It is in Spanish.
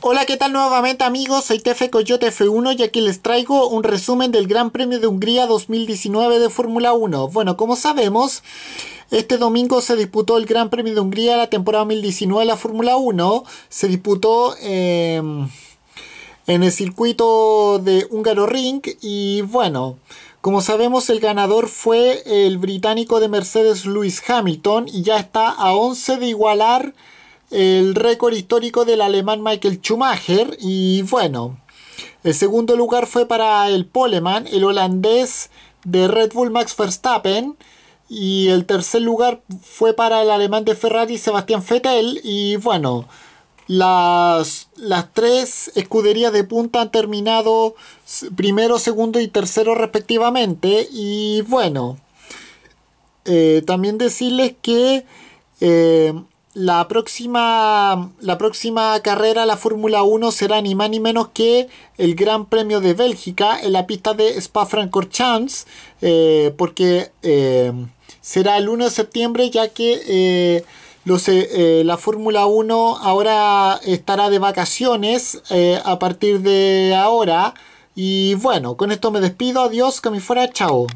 Hola, ¿qué tal nuevamente amigos? Soy TF Coyote F1 y aquí les traigo un resumen del Gran Premio de Hungría 2019 de Fórmula 1. Bueno, como sabemos, este domingo se disputó el Gran Premio de Hungría la temporada 2019 de la Fórmula 1. Se disputó em, en el circuito de Húngaro Ring y bueno... Como sabemos, el ganador fue el británico de Mercedes Lewis Hamilton y ya está a 11 de igualar el récord histórico del alemán Michael Schumacher y bueno, el segundo lugar fue para el Poleman, el holandés de Red Bull Max Verstappen y el tercer lugar fue para el alemán de Ferrari Sebastián Vettel y bueno, las, las tres escuderías de punta han terminado primero, segundo y tercero respectivamente y bueno, eh, también decirles que eh, la próxima, la próxima carrera, la Fórmula 1, será ni más ni menos que el Gran Premio de Bélgica en la pista de Spa-Francorchamps, eh, porque eh, será el 1 de septiembre, ya que eh, la Fórmula 1 ahora estará de vacaciones a partir de ahora. Y bueno, con esto me despido, adiós, que me fuera, chao.